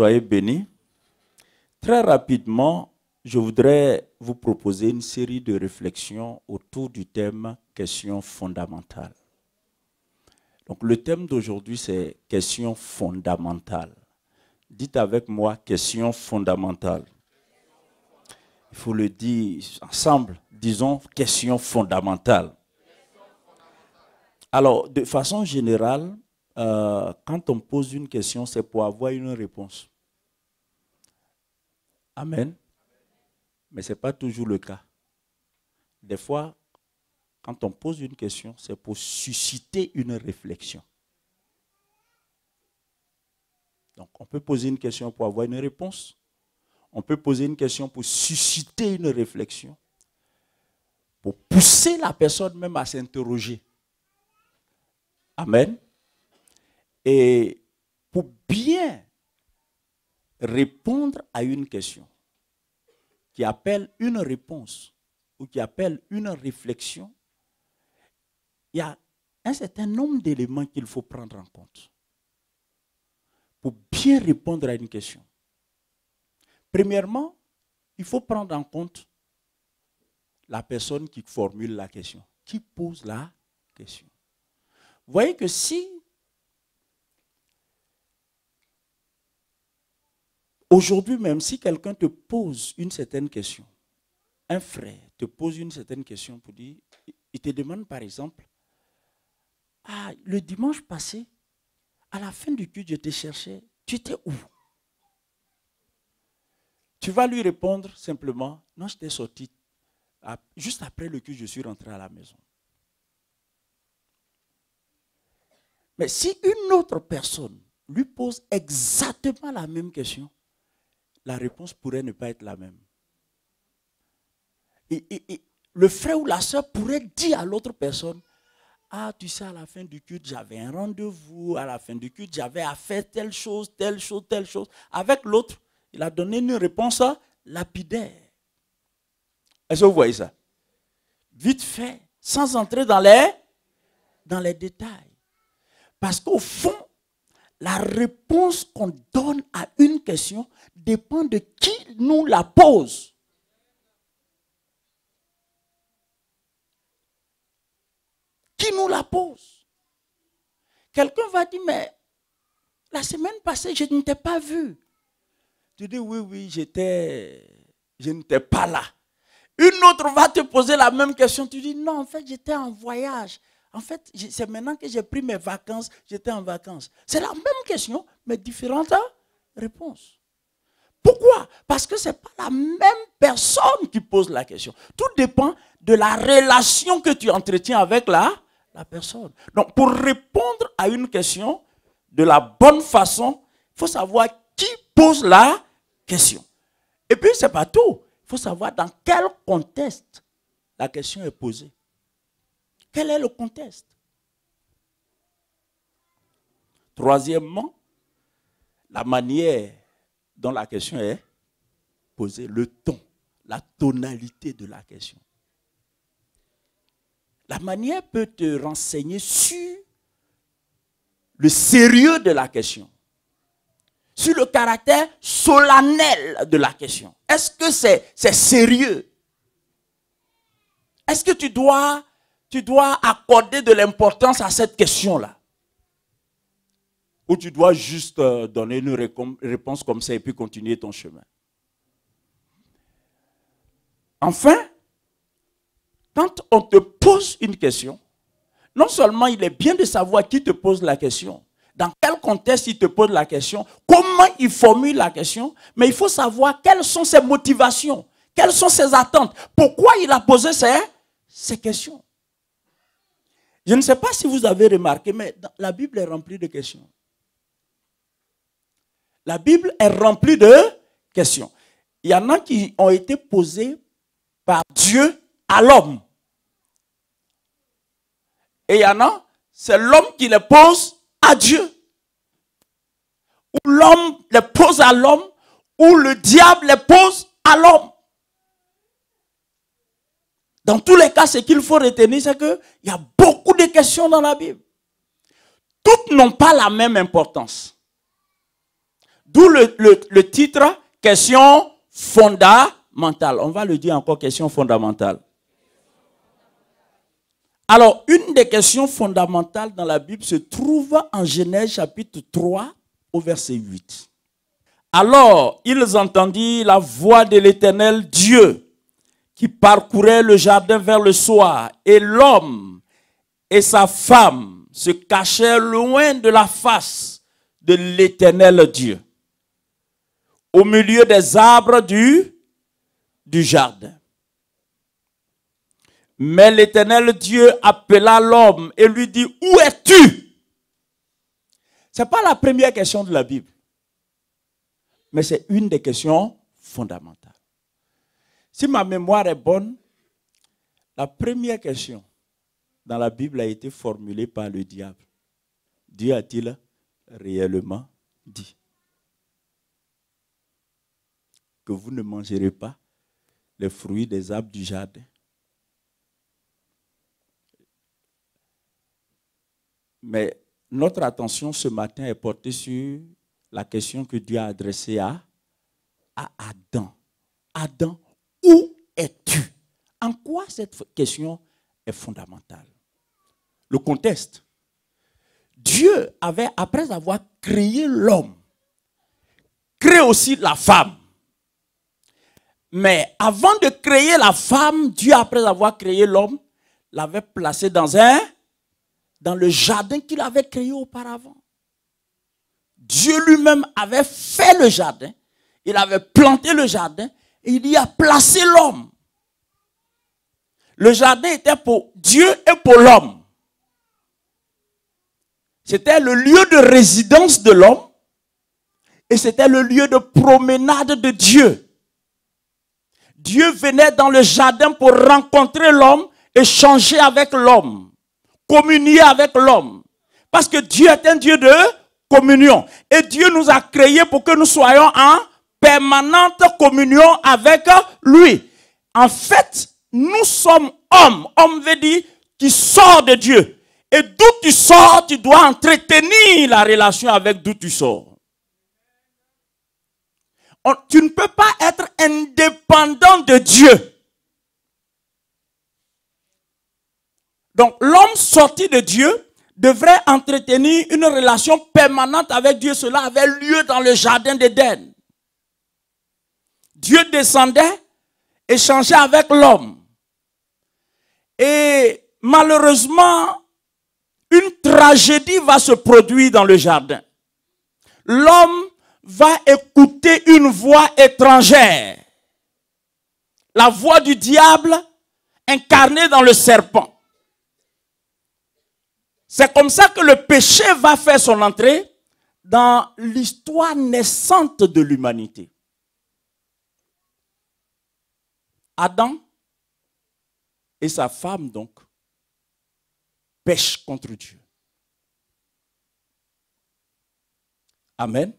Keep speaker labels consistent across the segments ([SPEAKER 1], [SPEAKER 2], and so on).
[SPEAKER 1] soyez bénis. Très rapidement, je voudrais vous proposer une série de réflexions autour du thème question fondamentales. Donc le thème d'aujourd'hui, c'est question fondamentales. Dites avec moi question fondamentale. Il faut le dire ensemble, disons question fondamentales. Alors, de façon générale, euh, quand on pose une question, c'est pour avoir une réponse. Amen. Mais ce n'est pas toujours le cas. Des fois, quand on pose une question, c'est pour susciter une réflexion. Donc, on peut poser une question pour avoir une réponse. On peut poser une question pour susciter une réflexion. Pour pousser la personne même à s'interroger. Amen. Et pour bien répondre à une question qui appelle une réponse ou qui appelle une réflexion, il y a un certain nombre d'éléments qu'il faut prendre en compte pour bien répondre à une question. Premièrement, il faut prendre en compte la personne qui formule la question, qui pose la question. Vous voyez que si Aujourd'hui même, si quelqu'un te pose une certaine question, un frère te pose une certaine question pour dire, il te demande par exemple, ah, le dimanche passé, à la fin du culte, je t'ai cherché, tu étais où Tu vas lui répondre simplement, non, je j'étais sorti. Ah, juste après le culte, je suis rentré à la maison. Mais si une autre personne lui pose exactement la même question, la réponse pourrait ne pas être la même. le frère ou la soeur pourrait dire à l'autre personne, ah, tu sais, à la fin du culte, j'avais un rendez-vous, à la fin du culte, j'avais à faire telle chose, telle chose, telle chose. Avec l'autre, il a donné une réponse lapidaire. Est-ce que vous voyez ça Vite fait, sans entrer dans les, dans les détails. Parce qu'au fond, la réponse qu'on donne à une question dépend de qui nous la pose. Qui nous la pose Quelqu'un va dire, mais la semaine passée, je ne t'ai pas vu. Tu dis, oui, oui, j'étais, je n'étais pas là. Une autre va te poser la même question. Tu dis, non, en fait, j'étais en voyage. En fait, c'est maintenant que j'ai pris mes vacances, j'étais en vacances. C'est la même question, mais différentes réponse. Pourquoi Parce que ce n'est pas la même personne qui pose la question. Tout dépend de la relation que tu entretiens avec la, la personne. Donc, pour répondre à une question de la bonne façon, il faut savoir qui pose la question. Et puis, ce n'est pas tout. Il faut savoir dans quel contexte la question est posée. Quel est le contexte Troisièmement, la manière dont la question est posée, le ton, la tonalité de la question. La manière peut te renseigner sur le sérieux de la question, sur le caractère solennel de la question. Est-ce que c'est sérieux Est-ce que tu dois tu dois accorder de l'importance à cette question-là. Ou tu dois juste euh, donner une réponse comme ça et puis continuer ton chemin. Enfin, quand on te pose une question, non seulement il est bien de savoir qui te pose la question, dans quel contexte il te pose la question, comment il formule la question, mais il faut savoir quelles sont ses motivations, quelles sont ses attentes, pourquoi il a posé ces, questions. Je ne sais pas si vous avez remarqué, mais la Bible est remplie de questions. La Bible est remplie de questions. Il y en a qui ont été posées par Dieu à l'homme. Et il y en a, c'est l'homme qui les pose à Dieu. Ou l'homme les pose à l'homme, ou le diable les pose à l'homme. Dans tous les cas, ce qu'il faut retenir, c'est qu'il y a beaucoup de questions dans la Bible. Toutes n'ont pas la même importance. D'où le, titre, question fondamentale. On va le dire encore, question fondamentale. Alors, une des questions fondamentales dans la Bible se trouve en Genèse chapitre 3 au verset 8. Alors, ils entendirent la voix de l'Éternel Dieu qui parcourait le jardin vers le soir, et l'homme et sa femme se cachaient loin de la face de l'éternel Dieu, au milieu des arbres du, du jardin. Mais l'éternel Dieu appela l'homme et lui dit, où es-tu Ce n'est pas la première question de la Bible, mais c'est une des questions fondamentales. Si ma mémoire est bonne, la première question dans la Bible a été formulée par le diable. Dieu a-t-il réellement dit que vous ne mangerez pas les fruits des arbres du jardin Mais notre attention ce matin est portée sur la question que Dieu a adressée à, à Adam. Adam, où es-tu En quoi cette question est fondamentale Le contexte. Dieu avait, après avoir créé l'homme, créé aussi la femme. Mais avant de créer la femme, Dieu, après avoir créé l'homme, l'avait placé dans un, dans le jardin qu'il avait créé auparavant. Dieu lui-même avait fait le jardin. Il avait planté le jardin il y a placé l'homme. Le jardin était pour Dieu et pour l'homme. C'était le lieu de résidence de l'homme et c'était le lieu de promenade de Dieu. Dieu venait dans le jardin pour rencontrer l'homme, échanger avec l'homme, communier avec l'homme. Parce que Dieu est un Dieu de communion. Et Dieu nous a créés pour que nous soyons un? permanente communion avec lui. En fait, nous sommes hommes. Homme veut dire qui sort de Dieu. Et d'où tu sors, tu dois entretenir la relation avec d'où tu sors. tu ne peux pas être indépendant de Dieu. Donc l'homme sorti de Dieu devrait entretenir une relation permanente avec Dieu. Cela avait lieu dans le jardin d'Éden. Dieu descendait, changeait avec l'homme. Et malheureusement, une tragédie va se produire dans le jardin. L'homme va écouter une voix étrangère. La voix du diable incarnée dans le serpent. C'est comme ça que le péché va faire son entrée dans l'histoire naissante de l'humanité. Adam et sa femme, donc, pêchent contre Dieu. Amen.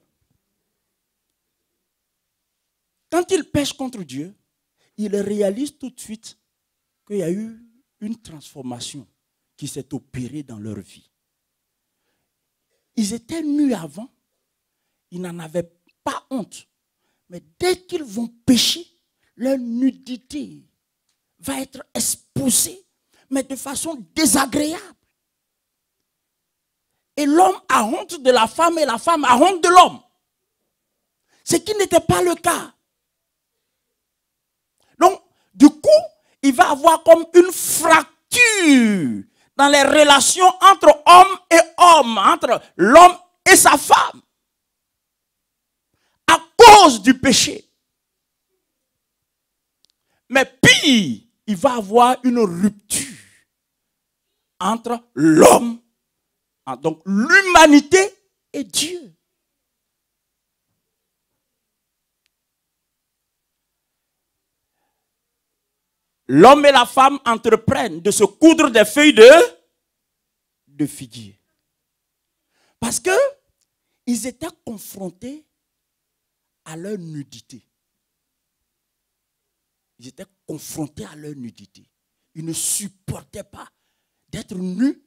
[SPEAKER 1] Quand ils pêchent contre Dieu, ils réalisent tout de suite qu'il y a eu une transformation qui s'est opérée dans leur vie. Ils étaient nus avant, ils n'en avaient pas honte. Mais dès qu'ils vont pêcher, leur nudité va être exposée, mais de façon désagréable. Et l'homme a honte de la femme et la femme a honte de l'homme. Ce qui n'était pas le cas. Donc, du coup, il va avoir comme une fracture dans les relations entre homme et homme, entre l'homme et sa femme, à cause du péché. Mais pire, il va avoir une rupture entre l'homme, ah, donc l'humanité et Dieu. L'homme et la femme entreprennent de se coudre des feuilles de, de figuier. Parce que ils étaient confrontés à leur nudité. Ils étaient confrontés à leur nudité. Ils ne supportaient pas d'être nus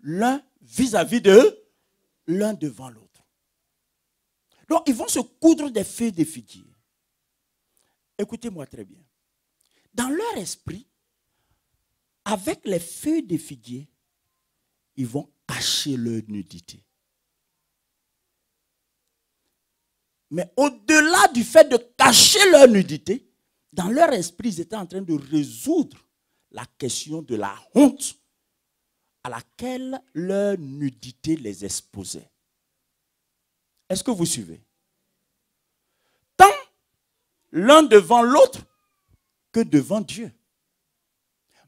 [SPEAKER 1] l'un vis-à-vis de l'un devant l'autre. Donc, ils vont se coudre des feuilles de figuier. Écoutez-moi très bien. Dans leur esprit, avec les feuilles de figuier, ils vont cacher leur nudité. Mais au-delà du fait de cacher leur nudité, dans leur esprit, ils étaient en train de résoudre la question de la honte à laquelle leur nudité les exposait. Est-ce que vous suivez Tant l'un devant l'autre que devant Dieu.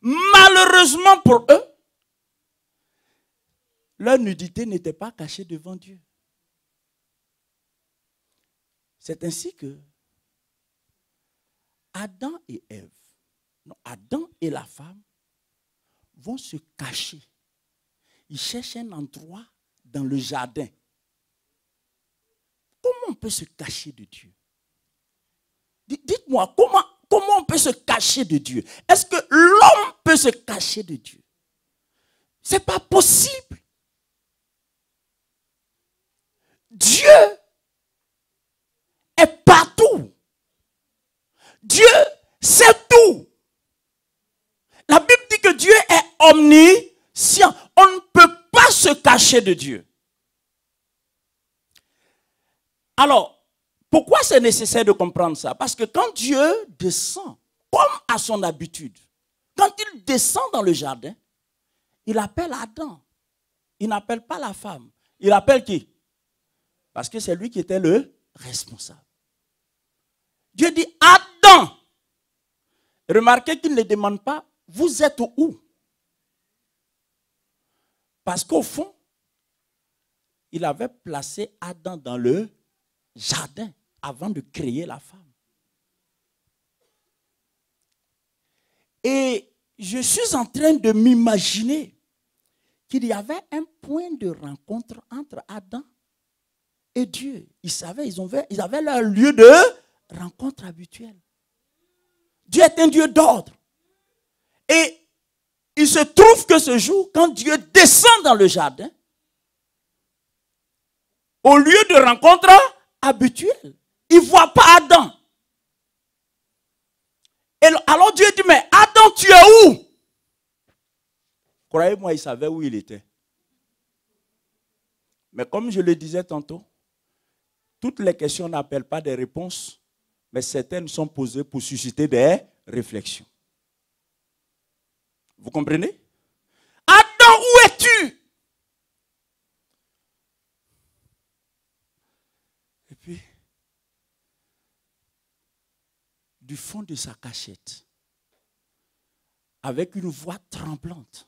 [SPEAKER 1] Malheureusement pour eux, leur nudité n'était pas cachée devant Dieu. C'est ainsi que Adam et Eve, Adam et la femme vont se cacher. Ils cherchent un endroit dans le jardin. Comment on peut se cacher de Dieu Dites-moi, comment, comment on peut se cacher de Dieu Est-ce que l'homme peut se cacher de Dieu Ce n'est pas possible. Dieu est pas Dieu sait tout. La Bible dit que Dieu est omniscient. On ne peut pas se cacher de Dieu. Alors, pourquoi c'est nécessaire de comprendre ça Parce que quand Dieu descend, comme à son habitude, quand il descend dans le jardin, il appelle Adam. Il n'appelle pas la femme. Il appelle qui Parce que c'est lui qui était le responsable. Dieu dit Adam. Remarquez qu'il ne demande pas vous êtes où Parce qu'au fond, il avait placé Adam dans le jardin avant de créer la femme. Et je suis en train de m'imaginer qu'il y avait un point de rencontre entre Adam et Dieu. Ils savaient, ils, avaient, ils avaient leur lieu de rencontre habituelle. Dieu est un Dieu d'ordre. Et il se trouve que ce jour, quand Dieu descend dans le jardin, au lieu de rencontre habituelle, il ne voit pas Adam. Et alors Dieu dit, mais Adam, tu es où Croyez-moi, il savait où il était. Mais comme je le disais tantôt, toutes les questions n'appellent pas des réponses mais certaines sont posées pour susciter des réflexions. Vous comprenez Adam, où es-tu Et puis, du fond de sa cachette, avec une voix tremblante,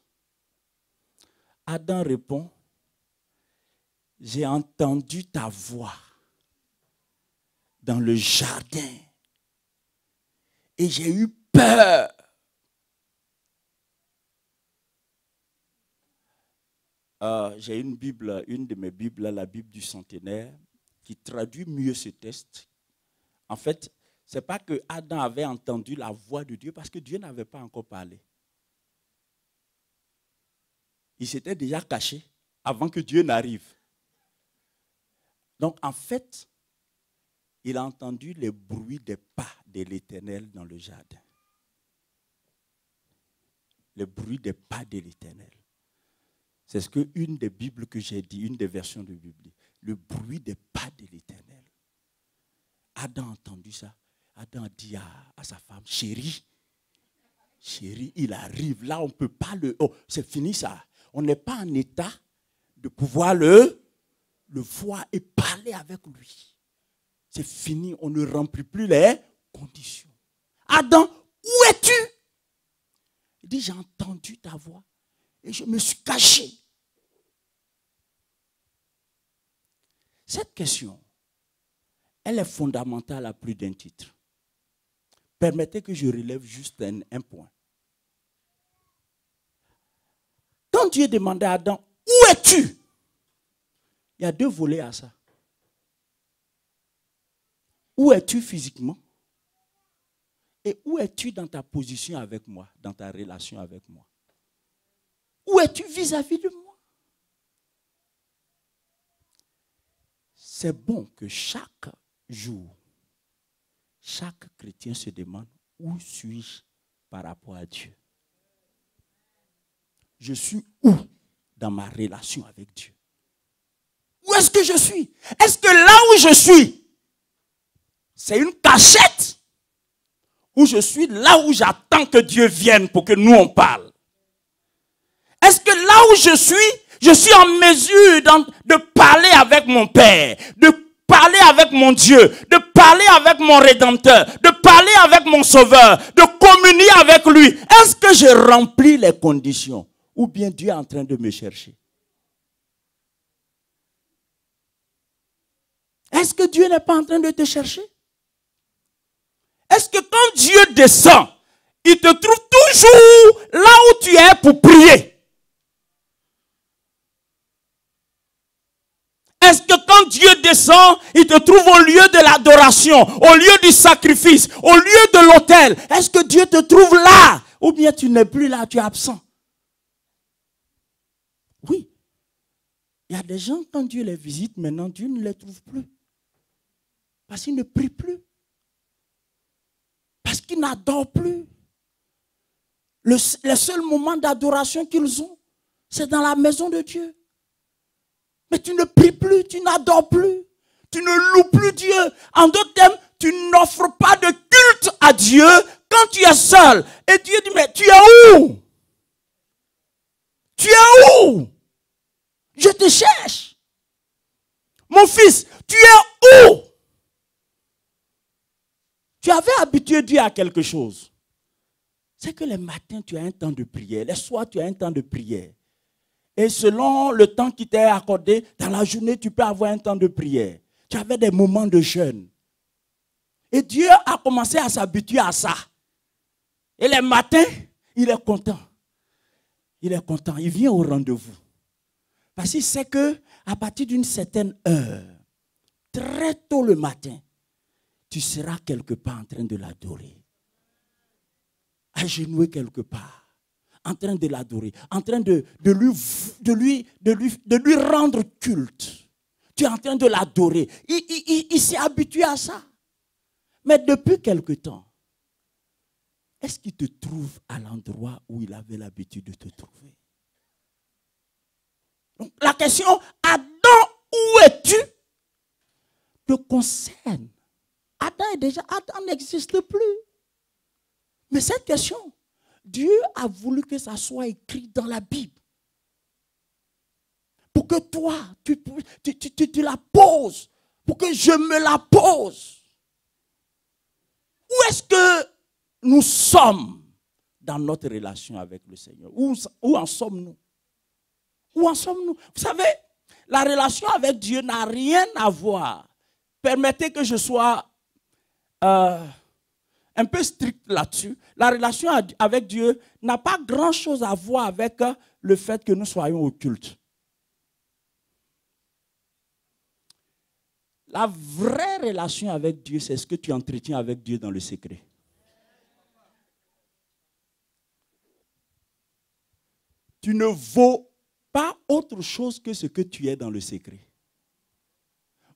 [SPEAKER 1] Adam répond, j'ai entendu ta voix dans le jardin. Et j'ai eu peur. Ah, j'ai une Bible, une de mes Bibles, la Bible du centenaire, qui traduit mieux ce texte. En fait, c'est pas que Adam avait entendu la voix de Dieu parce que Dieu n'avait pas encore parlé. Il s'était déjà caché avant que Dieu n'arrive. Donc en fait, il a entendu le bruit des pas de l'Éternel dans le jardin. Le bruit des pas de l'Éternel. C'est ce que une des Bibles que j'ai dit, une des versions de Bible, le bruit des pas de l'Éternel. Adam a entendu ça. Adam a dit à, sa femme, chérie, chérie, il arrive. Là, on ne peut pas le... Oh, c'est fini ça. On n'est pas en état de pouvoir le, le voir et parler avec lui c'est fini, on ne remplit plus les conditions. Adam, où es-tu Il dit, j'ai entendu ta voix et je me suis caché. Cette question, elle est fondamentale à plus d'un titre. Permettez que je relève juste un, point. Quand Dieu demandait à Adam, où es-tu Il y a deux volets à ça. Où es-tu physiquement Et où es-tu dans ta position avec moi, dans ta relation avec moi Où es-tu vis-à-vis de moi C'est bon que chaque jour, chaque chrétien se demande, où suis-je par rapport à Dieu Je suis où dans ma relation avec Dieu Où est-ce que je suis Est-ce que là où je suis, c'est une cachette où je suis là où j'attends que Dieu vienne pour que nous on parle. Est-ce que là où je suis, je suis en mesure de parler avec mon Père, de parler avec mon Dieu, de parler avec mon Rédempteur, de parler avec mon Sauveur, de communier avec lui. Est-ce que je remplis les conditions ou bien Dieu est en train de me chercher Est-ce que Dieu n'est pas en train de te chercher est-ce que quand Dieu descend, il te trouve toujours là où tu es pour prier Est-ce que quand Dieu descend, il te trouve au lieu de l'adoration, au lieu du sacrifice, au lieu de l'autel Est-ce que Dieu te trouve là Ou bien tu n'es plus là, tu es absent Oui. Il y a des gens, quand Dieu les visite, maintenant Dieu ne les trouve plus. Parce qu'ils ne prient plus qui n'adorent plus. Le, seul moment d'adoration qu'ils ont, c'est dans la maison de Dieu. Mais tu ne pries plus, tu n'adores plus, tu ne loues plus Dieu. En d'autres termes, tu n'offres pas de culte à Dieu quand tu es seul. Et Dieu dit, mais tu es où Tu es où Je te cherche. Mon fils, tu es où tu avais habitué Dieu à quelque chose. C'est que les matins, tu as un temps de prière. Les soirs, tu as un temps de prière. Et selon le temps qui t'est accordé, dans la journée, tu peux avoir un temps de prière. Tu avais des moments de jeûne. Et Dieu a commencé à s'habituer à ça. Et les matins, il est content. Il est content. Il vient au rendez-vous. Parce qu'il sait que à partir d'une certaine heure, très tôt le matin, tu seras quelque part en train de l'adorer. Agenoué quelque part, en train de l'adorer, en train de, lui, de, lui, de, lui, de lui rendre culte. Tu es en train de l'adorer. Il, s'est habitué à ça. Mais depuis quelque temps, est-ce qu'il te trouve à l'endroit où il avait l'habitude de te trouver Donc la question, Adam, où es-tu te concerne. Adam déjà, Adam n'existe plus. Mais cette question, Dieu a voulu que ça soit écrit dans la Bible. Pour que toi, tu, tu, la poses. Pour que je me la pose. Où est-ce que nous sommes dans notre relation avec le Seigneur Où, où en sommes-nous Où en sommes-nous Vous savez, la relation avec Dieu n'a rien à voir. Permettez que je sois euh, un peu strict là-dessus, la relation avec Dieu n'a pas grand-chose à voir avec le fait que nous soyons au culte. La vraie relation avec Dieu, c'est ce que tu entretiens avec Dieu dans le secret. Tu ne vaux pas autre chose que ce que tu es dans le secret.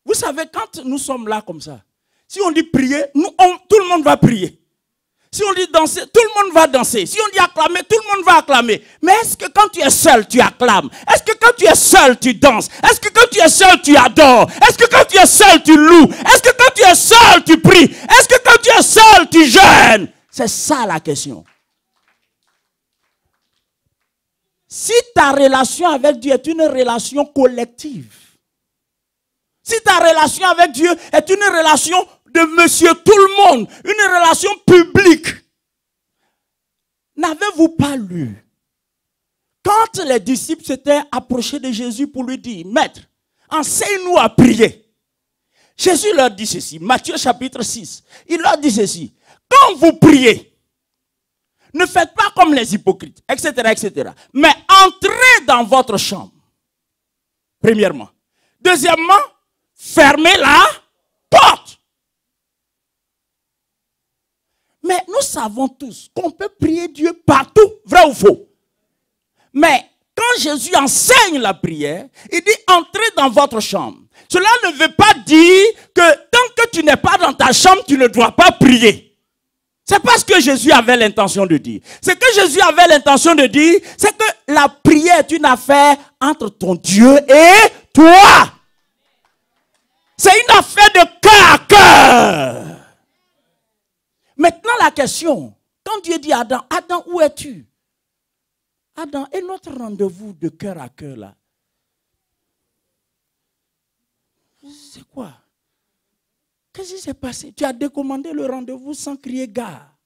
[SPEAKER 1] Vous savez, quand nous sommes là comme ça, si on dit prier, tout le monde va prier. Si on dit danser, tout le monde va danser. Si on dit acclamer, tout le monde va acclamer. Mais est-ce que quand tu es seul, tu acclames Est-ce que quand tu es seul, tu danses Est-ce que quand tu es seul, tu adores Est-ce que quand tu es seul, tu loues Est-ce que quand tu es seul, tu pries Est-ce que quand tu es seul, tu jeûnes C'est ça la question. Si ta relation avec Dieu est une relation collective, si ta relation avec Dieu est une relation collective, de monsieur tout le monde, une relation publique. N'avez-vous pas lu Quand les disciples s'étaient approchés de Jésus pour lui dire, Maître, enseigne-nous à prier. Jésus leur dit ceci, Matthieu chapitre 6, il leur dit ceci, quand vous priez, ne faites pas comme les hypocrites, etc., etc. Mais entrez dans votre chambre, premièrement. Deuxièmement, fermez-la Mais nous savons tous qu'on peut prier Dieu partout, vrai ou faux. Mais quand Jésus enseigne la prière, il dit entrez dans votre chambre. Cela ne veut pas dire que tant que tu n'es pas dans ta chambre, tu ne dois pas prier. C'est pas ce que Jésus avait l'intention de dire. Ce que Jésus avait l'intention de dire, c'est que la prière est une affaire entre ton Dieu et toi. C'est une affaire de cœur à cœur. Maintenant, la question, quand Dieu dit à Adam, Adam, où es-tu Adam, et notre rendez-vous de cœur à cœur là C'est quoi Qu'est-ce qui s'est passé Tu as décommandé le rendez-vous sans crier gare.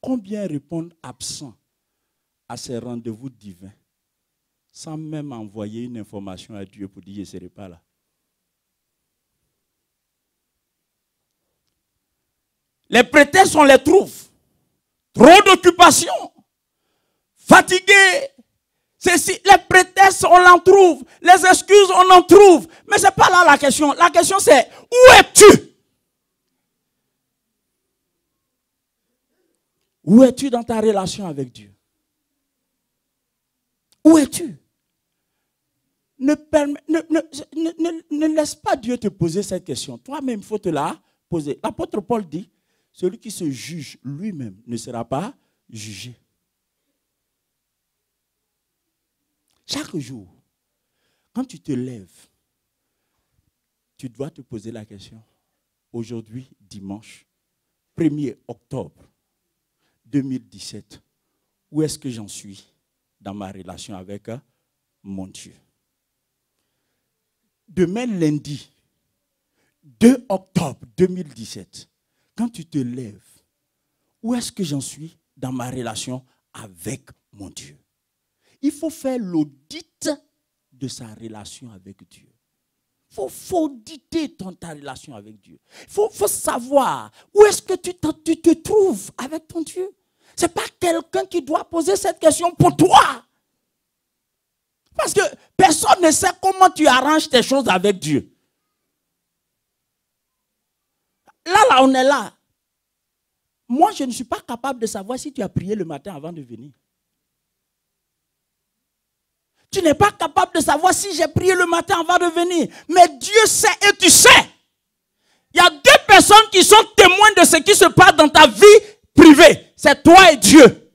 [SPEAKER 1] Combien répondent absents à ces rendez-vous divins sans même envoyer une information à Dieu pour dire je ne serai pas là Les prétextes, on les trouve. Trop d'occupation. Fatigué. les prétextes, on en trouve. Les excuses, on en trouve. Mais ce n'est pas là la question. La question, c'est où es-tu? Où es-tu dans ta relation avec Dieu? Où es-tu? Ne, ne, laisse pas Dieu te poser cette question. Toi-même, il faut te la poser. L'apôtre Paul dit, celui qui se juge lui-même ne sera pas jugé. Chaque jour, quand tu te lèves, tu dois te poser la question. Aujourd'hui, dimanche, 1er octobre 2017, où est-ce que j'en suis dans ma relation avec euh, mon Dieu Demain, lundi, 2 octobre 2017, quand tu te lèves, où est-ce que j'en suis dans ma relation avec mon Dieu Il faut faire l'audit de sa relation avec Dieu. Il faut, auditer ton, ta relation avec Dieu. Il faut, savoir où est-ce que tu, tu te trouves avec ton Dieu. Ce n'est pas quelqu'un qui doit poser cette question pour toi. Parce que personne ne sait comment tu arranges tes choses avec Dieu. on est là. Moi, je ne suis pas capable de savoir si tu as prié le matin avant de venir. Tu n'es pas capable de savoir si j'ai prié le matin avant de venir. Mais Dieu sait et tu sais. Il y a deux personnes qui sont témoins de ce qui se passe dans ta vie privée. C'est toi et Dieu.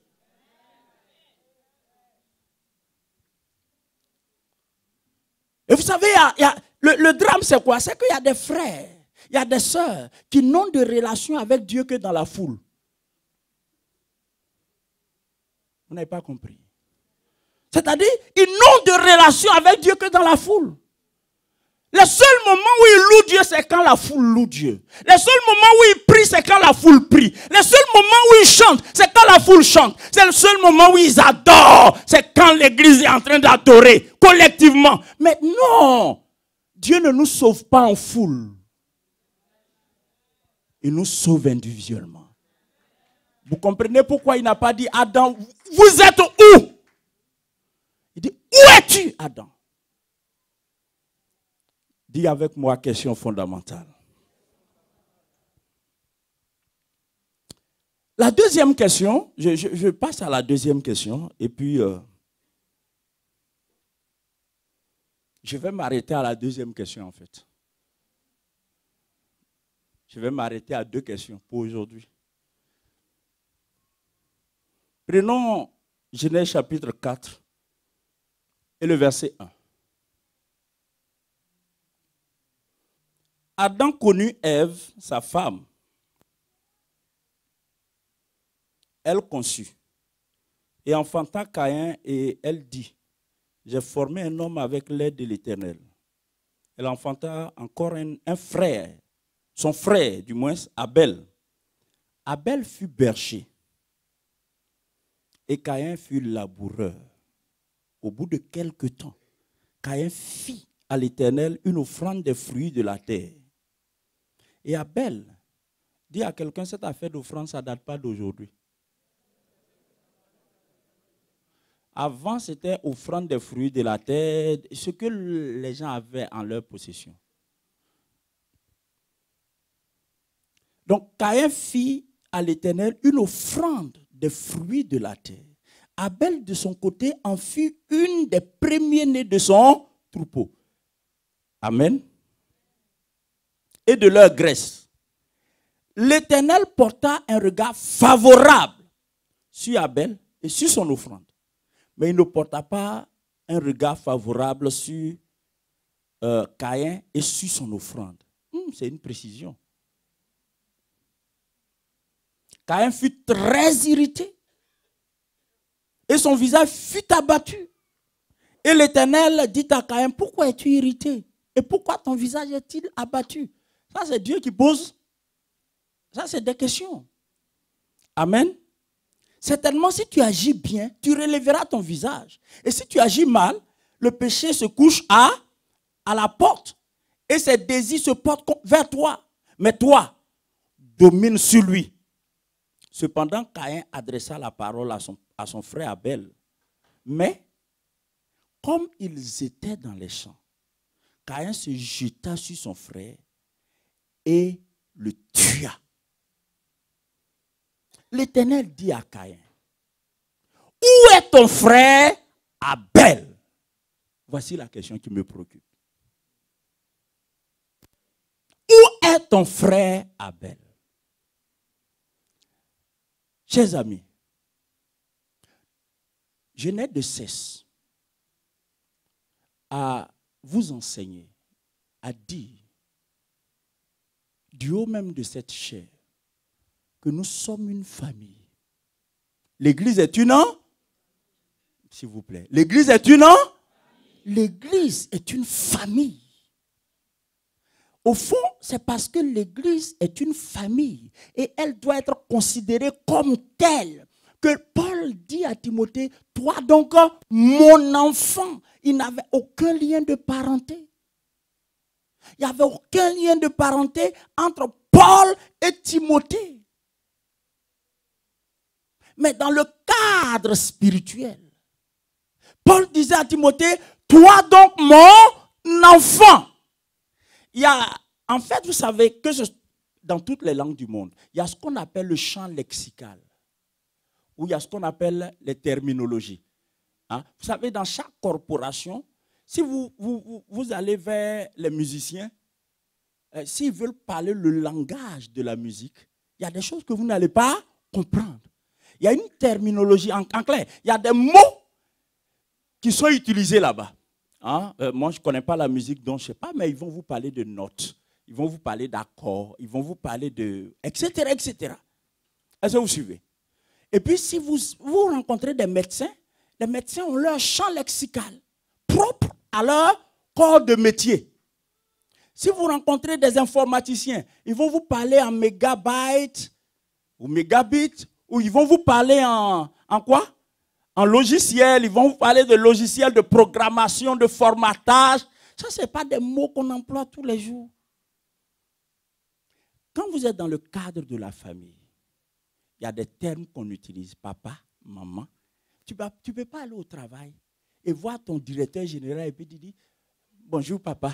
[SPEAKER 1] Et vous savez, le drame, c'est quoi C'est qu'il y a des frères il y a des sœurs qui n'ont de relation avec Dieu que dans la foule. Vous n'avez pas compris. C'est-à-dire, ils n'ont de relation avec Dieu que dans la foule. Le seul moment où ils louent Dieu, c'est quand la foule loue Dieu. Le seul moment où ils prient, c'est quand la foule prie. Le seul moment où ils chantent, c'est quand la foule chante. C'est le seul moment où ils adorent, c'est quand l'église est en train d'adorer collectivement. Mais non, Dieu ne nous sauve pas en foule. Il nous sauve individuellement. Vous comprenez pourquoi il n'a pas dit Adam, vous êtes où Il dit, où es-tu, Adam Dis avec moi question fondamentale. La deuxième question, je, passe à la deuxième question et puis euh, je vais m'arrêter à la deuxième question en fait. Je vais m'arrêter à deux questions pour aujourd'hui. Prenons Genèse chapitre 4 et le verset 1. Adam connut Ève, sa femme. Elle conçut et enfanta Caïn et elle dit, j'ai formé un homme avec l'aide de l'Éternel. Elle enfanta encore un, un frère son frère, du moins Abel. Abel fut berger et Caïn fut laboureur. Au bout de quelque temps, Caïn fit à l'Éternel une offrande des fruits de la terre. Et Abel dit à quelqu'un, cette affaire d'offrande, ça ne date pas d'aujourd'hui. Avant, c'était offrande des fruits de la terre, ce que les gens avaient en leur possession. Donc Caïn fit à l'Éternel une offrande des fruits de la terre. Abel, de son côté, en fut une des premiers-nés de son troupeau. Amen. Et de leur graisse. L'Éternel porta un regard favorable sur Abel et sur son offrande. Mais il ne porta pas un regard favorable sur euh, Caïn et sur son offrande. Hmm, c'est une précision. Caïm fut très irrité et son visage fut abattu. Et l'Éternel dit à Caïm, pourquoi es-tu irrité Et pourquoi ton visage est-il abattu Ça, c'est Dieu qui pose. Ça, c'est des questions. Amen. Certainement, si tu agis bien, tu relèveras ton visage. Et si tu agis mal, le péché se couche à, à la porte. Et ses désirs se portent vers toi. Mais toi, domine sur lui. Cependant, Caïn adressa la parole à son, frère Abel. Mais, comme ils étaient dans les champs, Caïn se jeta sur son frère et le tua. L'Éternel dit à Caïn, où est ton frère Abel Voici la question qui me préoccupe. Où est ton frère Abel Chers amis, je n'ai de cesse à vous enseigner, à dire, du haut même de cette chair, que nous sommes une famille. L'Église est une an S'il vous plaît. L'Église est une an L'Église est une famille. Au fond, c'est parce que l'Église est une famille et elle doit être considérée comme telle que Paul dit à Timothée, toi donc, mon enfant, il n'avait aucun lien de parenté. Il n'y avait aucun lien de parenté entre Paul et Timothée. Mais dans le cadre spirituel, Paul disait à Timothée, toi donc mon enfant. Il y a, en fait, vous savez que dans toutes les langues du monde, il y a ce qu'on appelle le champ lexical, ou il y a ce qu'on appelle les terminologies. Hein. Vous savez, dans chaque corporation, si vous, allez vers les musiciens, euh, s'ils veulent parler le langage de la musique, il y a des choses que vous n'allez pas comprendre. Il y a une terminologie en clair. Il y a des mots qui sont utilisés là-bas. Hein? Euh, moi, je ne connais pas la musique, donc je ne sais pas, mais ils vont vous parler de notes, ils vont vous parler d'accords, ils vont vous parler de... etc., etc. Est-ce que vous suivez Et puis, si vous, vous rencontrez des médecins, les médecins ont leur champ lexical propre à leur corps de métier. Si vous rencontrez des informaticiens, ils vont vous parler en mégabytes ou mégabits, ou ils vont vous parler en quoi en logiciel, ils vont vous parler de logiciel, de programmation, de formatage. Ça, ce n'est pas des mots qu'on emploie tous les jours. Quand vous êtes dans le cadre de la famille, il y a des termes qu'on utilise, papa, maman. Tu ne tu peux pas aller au travail et voir ton directeur général et puis dire, bonjour papa.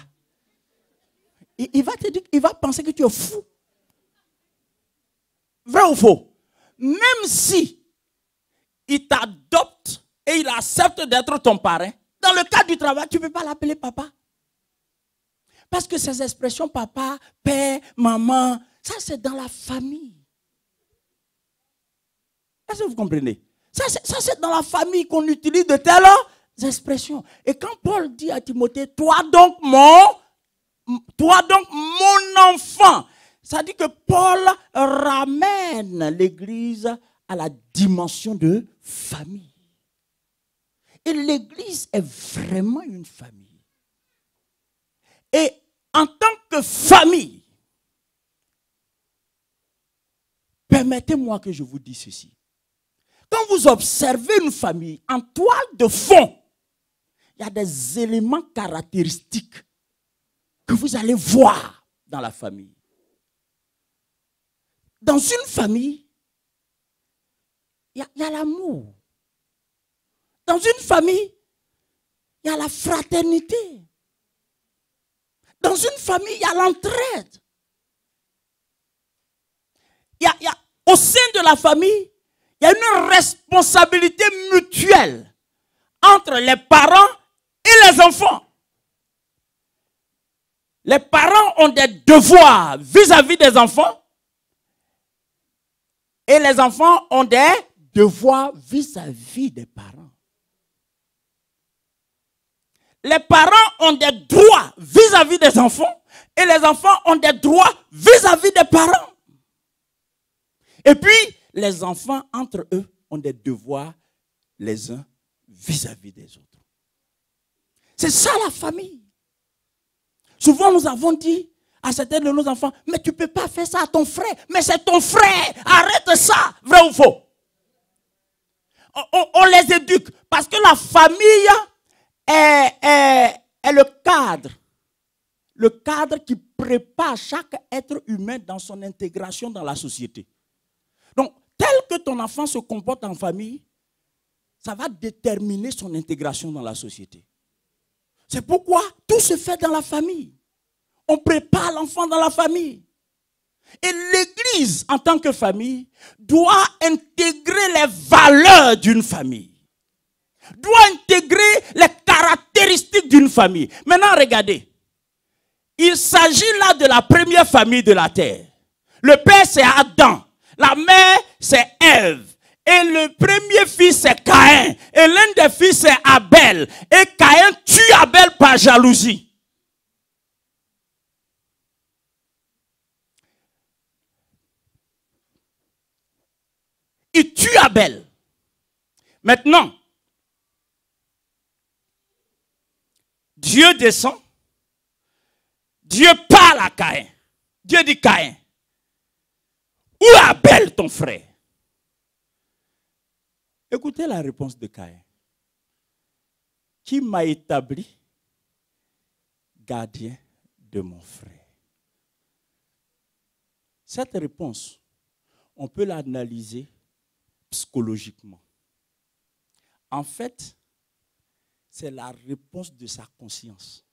[SPEAKER 1] va te dire, il va penser que tu es fou. Vrai ou faux Même si il t'adopte et il accepte d'être ton parrain, dans le cadre du travail, tu ne peux pas l'appeler papa. Parce que ces expressions papa, père, maman, ça c'est dans la famille. Est-ce que vous comprenez Ça c'est dans la famille qu'on utilise de telles expressions. Et quand Paul dit à Timothée, toi donc mon, toi donc mon enfant, ça dit que Paul ramène l'Église à la dimension de famille. Et l'Église est vraiment une famille. Et en tant que famille, permettez-moi que je vous dise ceci. Quand vous observez une famille en toile de fond, il y a des éléments caractéristiques que vous allez voir dans la famille. Dans une famille, il y a, l'amour. Dans une famille, il y a la fraternité. Dans une famille, il y a l'entraide. y, a, au sein de la famille, il y a une responsabilité mutuelle entre les parents et les enfants. Les parents ont des devoirs vis à -vis des enfants et les enfants ont des devoir vis-à-vis des parents. Les parents ont des droits vis-à-vis des enfants et les enfants ont des droits vis-à-vis -vis des parents. Et puis, les enfants, entre eux, ont des devoirs les uns vis-à-vis des autres. C'est ça la famille. Souvent, nous avons dit à certains de nos enfants, mais tu ne peux pas faire ça à ton frère, mais c'est ton frère, arrête ça, vrai ou faux on, les éduque parce que la famille est, est, le cadre. Le cadre qui prépare chaque être humain dans son intégration dans la société. Donc, tel que ton enfant se comporte en famille, ça va déterminer son intégration dans la société. C'est pourquoi tout se fait dans la famille. On prépare l'enfant dans la famille. Et l'Église, en tant que famille, doit intégrer les valeurs d'une famille. Doit intégrer les caractéristiques d'une famille. Maintenant, regardez. Il s'agit là de la première famille de la terre. Le père, c'est Adam. La mère, c'est Ève. Et le premier fils, c'est Caïn. Et l'un des fils, c'est Abel. Et Caïn tue Abel par jalousie. Maintenant, Dieu descend, Dieu parle à Caïn. Dieu dit Caïn, où appelle ton frère Écoutez la réponse de Caïn. Qui m'a établi gardien de mon frère Cette réponse, on peut l'analyser psychologiquement. En fait, c'est la réponse de sa conscience.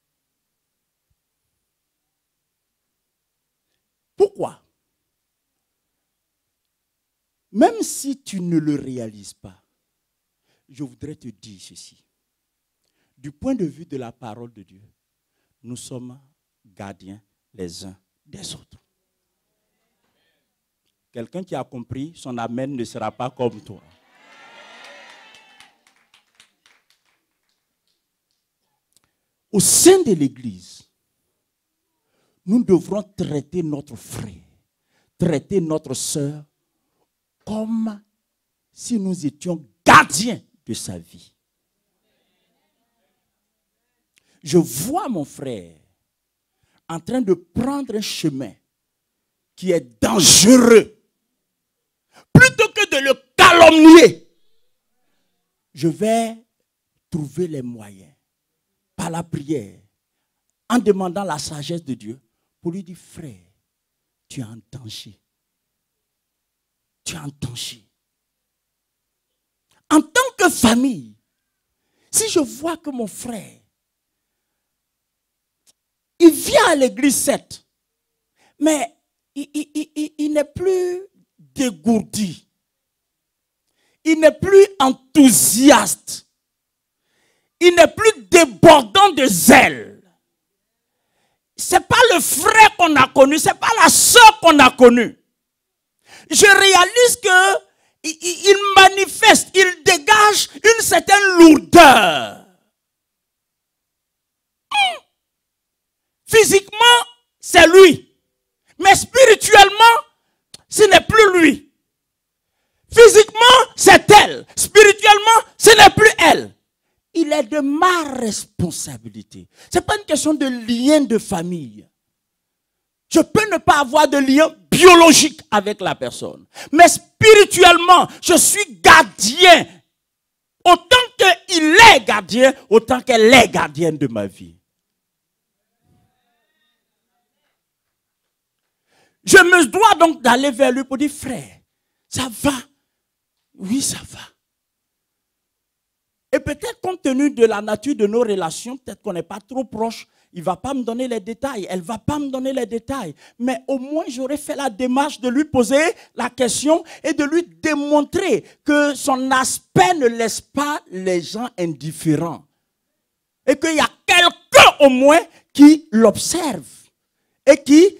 [SPEAKER 1] Pourquoi Même si tu ne le réalises pas, je voudrais te dire ceci. Du point de vue de la parole de Dieu, nous sommes gardiens les uns des autres. Quelqu'un qui a compris, son amen ne sera pas comme toi. Au sein de l'Église, nous devrons traiter notre frère, traiter notre sœur comme si nous étions gardiens de sa vie. Je vois mon frère en train de prendre un chemin qui est dangereux je vais trouver les moyens, par la prière, en demandant la sagesse de Dieu, pour lui dire, frère, tu as entendu Tu as en En tant que famille, si je vois que mon frère, il vient à l'église 7, mais il n'est plus dégourdi il n'est plus enthousiaste. Il n'est plus débordant de zèle. C'est pas le frère qu'on a connu, c'est pas la sœur qu'on a connue. Je réalise que il, manifeste, il dégage une certaine lourdeur. Hmm. Physiquement, c'est lui. Mais spirituellement, ce n'est plus lui. Physiquement, c'est elle. Spirituellement, ce n'est plus elle. Il est de ma responsabilité. Ce n'est pas une question de lien de famille. Je peux ne pas avoir de lien biologique avec la personne. Mais spirituellement, je suis gardien. Autant qu'il est gardien, autant qu'elle est gardienne de ma vie. Je me dois donc d'aller vers lui pour dire, frère, ça va, oui, ça va. Et peut-être compte tenu de la nature de nos relations, peut-être qu'on n'est pas trop proche, il ne va pas me donner les détails, elle ne va pas me donner les détails. Mais au moins, j'aurais fait la démarche de lui poser la question et de lui démontrer que son aspect ne laisse pas les gens indifférents. Et qu'il y a quelqu'un au moins qui l'observe et qui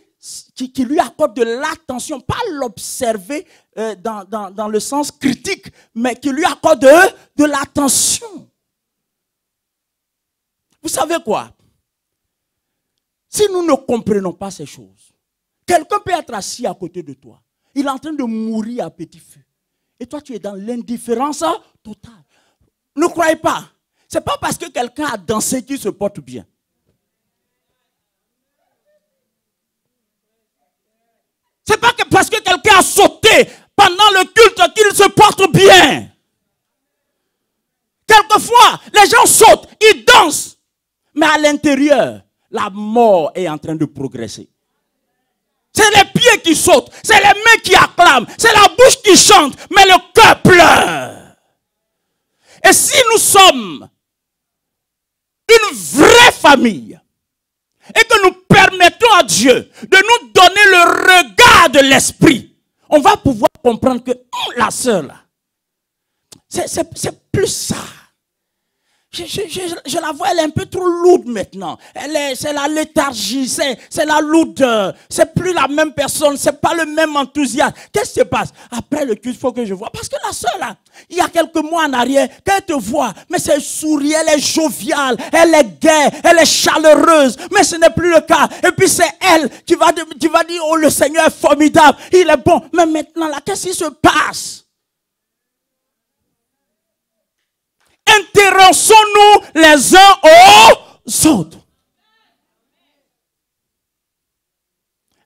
[SPEAKER 1] qui, lui accorde de l'attention, pas l'observer euh, dans, dans, le sens critique, mais qui lui accorde de, de l'attention. Vous savez quoi Si nous ne comprenons pas ces choses, quelqu'un peut être assis à côté de toi. Il est en train de mourir à petit feu. Et toi, tu es dans l'indifférence totale. Ne croyez pas. Ce n'est pas parce que quelqu'un a dansé qu'il se porte bien. parce que quelqu'un a sauté pendant le culte qu'il se porte bien. Quelquefois, les gens sautent, ils dansent, mais à l'intérieur, la mort est en train de progresser. C'est les pieds qui sautent, c'est les mains qui acclament, c'est la bouche qui chante, mais le cœur pleure. Et si nous sommes une vraie famille et que nous permettons à Dieu de nous donner le regard, de l'esprit, on va pouvoir comprendre que oh, la seule c'est plus ça. Je, la vois, elle est un peu trop lourde maintenant. Elle est, c'est la léthargie, c'est, la lourdeur. C'est plus la même personne, c'est pas le même enthousiasme. Qu'est-ce qui se passe Après le culte, il faut que je vois. Parce que la seule, hein, il y a quelques mois en arrière, quand te voit, mais c'est sourire, elle est joviale, elle est gaie, elle est chaleureuse. Mais ce n'est plus le cas. Et puis c'est elle qui va, qui va dire, oh, le Seigneur est formidable, il est bon. Mais maintenant, là, qu'est-ce qui se passe Intéressons-nous les uns aux autres.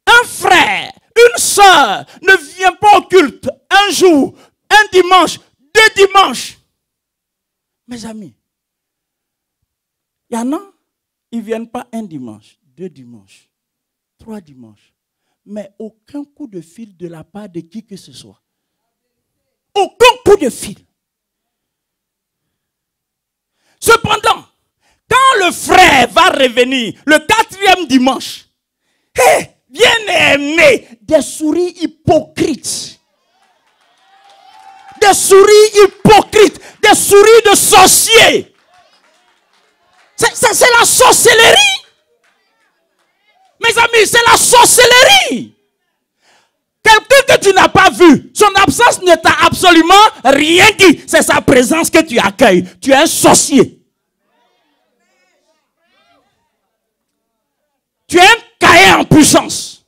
[SPEAKER 1] Un frère, une sœur ne vient pas au culte un jour, un dimanche, deux dimanches. Mes amis, il y en a, ils ne viennent pas un dimanche, deux dimanches, trois dimanches, mais aucun coup de fil de la part de qui que ce soit. Aucun coup de fil. Cependant, quand le frère va revenir le quatrième dimanche, eh, bien des souris hypocrites. Des souris hypocrites, des souris de sorciers. C'est la sorcellerie. Mes amis, c'est la sorcellerie. Quelqu'un que tu n'as pas vu, son absence ne t'a absolument rien dit. C'est sa présence que tu accueilles. Tu es un sorcier. Tu es un cahier en puissance.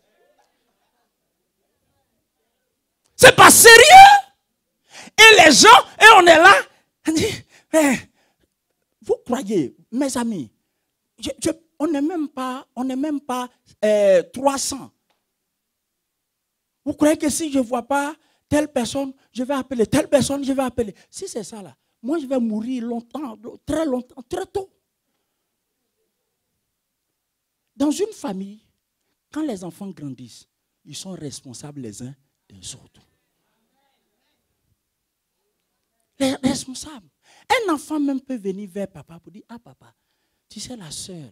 [SPEAKER 1] C'est pas sérieux. Et les gens, et on est là, eh, vous croyez, mes amis, on n'est même pas, on n'est même pas 300. Euh, vous croyez que si je ne vois pas telle personne, je vais appeler, telle personne, je vais appeler. Si c'est ça là, moi je vais mourir longtemps, très longtemps, très tôt. Dans une famille, quand les enfants grandissent, ils sont responsables les uns des autres. Les responsables. Un enfant même peut venir vers papa pour dire, ah papa, tu sais la soeur,